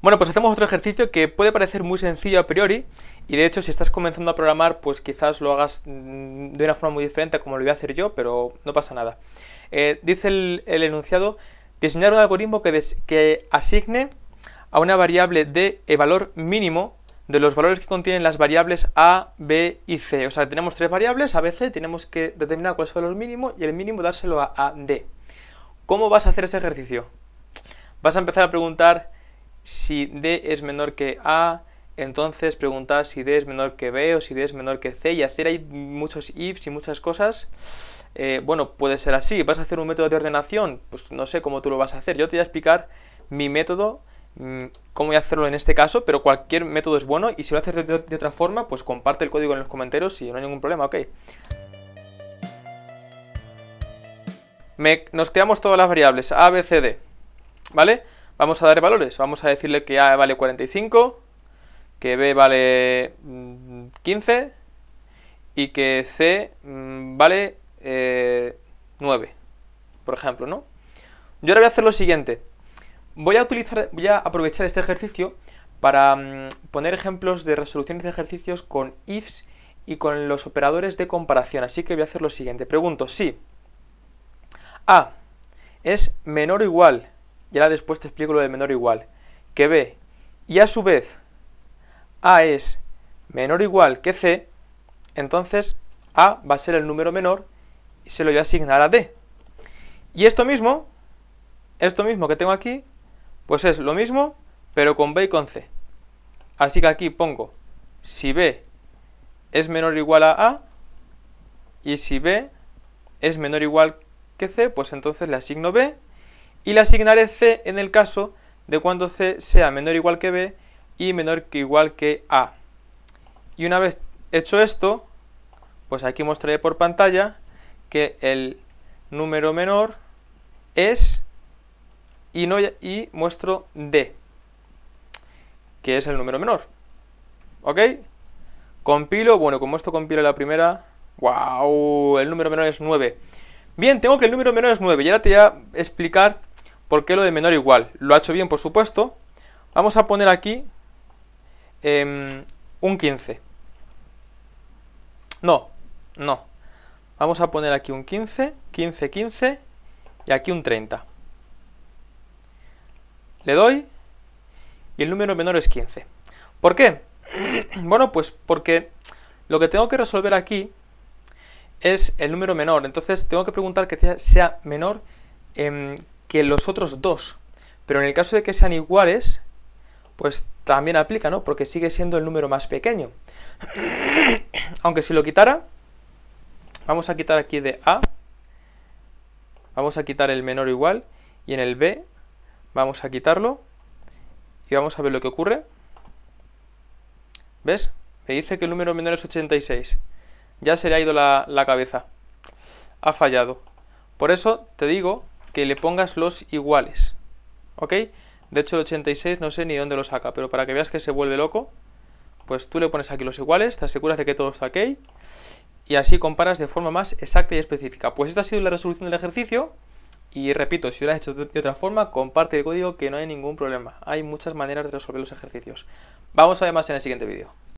Bueno, pues hacemos otro ejercicio que puede parecer muy sencillo a priori y de hecho si estás comenzando a programar pues quizás lo hagas mm, de una forma muy diferente como lo voy a hacer yo, pero no pasa nada. Eh, dice el, enunciado, diseñar un algoritmo que, asigne a una variable d el eh, valor mínimo de los valores que contienen las variables A, B y C. O sea, tenemos tres variables, A, B, C, tenemos que determinar cuál es el valor mínimo y el mínimo dárselo a, a D. ¿Cómo vas a hacer ese ejercicio? Vas a empezar a preguntar si D es menor que A, entonces preguntar si D es menor que B o si D es menor que C y hacer ahí muchos ifs y muchas cosas. Eh, bueno, puede ser así. ¿Vas a hacer un método de ordenación? Pues no sé cómo tú lo vas a hacer. Yo te voy a explicar mi método, mm, cómo voy a hacerlo en este caso, pero cualquier método es bueno y si lo haces de, otra forma, pues comparte el código en los comentarios y no hay ningún problema, ok. nos creamos todas las variables, A, B, C, D, ¿vale? Vamos a dar valores, vamos a decirle que A vale 45, que B vale 15 mm, y que C mm, vale 9, eh, por ejemplo, ¿no? Yo ahora voy a hacer lo siguiente. Voy a utilizar, voy a aprovechar este ejercicio para mm, poner ejemplos de resoluciones de ejercicios con ifs y con los operadores de comparación. Así que voy a hacer lo siguiente. Pregunto si A es menor o igual y ahora después te explico lo del menor igual, que B y a su vez A es menor o igual que C, entonces A va a ser el número menor y se lo voy a asignar a D. Y esto mismo, esto mismo que tengo aquí, pues es lo mismo, pero con B y con C. Así que aquí pongo, si B es menor o igual a A, y si B es menor o igual que C, pues entonces le asigno B, y le asignaré C en el caso de cuando C sea menor o igual que B y menor que igual que A. Y una vez hecho esto, pues aquí mostraré por pantalla que el número menor es y, no, y muestro D, que es el número menor. ¿Ok? Compilo, bueno, como esto compila la primera, ¡wow! El número menor es 9. Bien, tengo que el número menor es 9 y ahora te voy a explicar ¿Por qué lo de menor igual lo ha hecho bien, por supuesto. Vamos a poner aquí em, un 15. No, no. Vamos a poner aquí un 15, 15, 15 y aquí un 30. Le doy y el número menor es 15. ¿Por qué? bueno, pues porque lo que tengo que resolver aquí es el número menor. Entonces tengo que preguntar que sea menor 15, em, que los otros dos. Pero en el caso de que sean iguales, pues también aplica, ¿no? Porque sigue siendo el número más pequeño. Aunque si lo quitara, vamos a quitar aquí de A, vamos a quitar el menor igual, y en el B vamos a quitarlo, y vamos a ver lo que ocurre. ¿Ves? Me dice que el número menor es 86. Ya se le ha ido la, la cabeza. Ha fallado. Por eso te digo que le pongas los iguales. ¿Ok? De hecho, el 86 no sé ni dónde lo saca, pero para que veas que se vuelve loco, pues tú le pones aquí los iguales, te aseguras de que todo está ok, y así comparas de forma más exacta y específica. Pues esta ha sido la resolución del ejercicio, y repito, si lo has hecho de otra forma, comparte el código que no hay ningún problema. Hay muchas maneras de resolver los ejercicios. Vamos a ver más en el siguiente vídeo.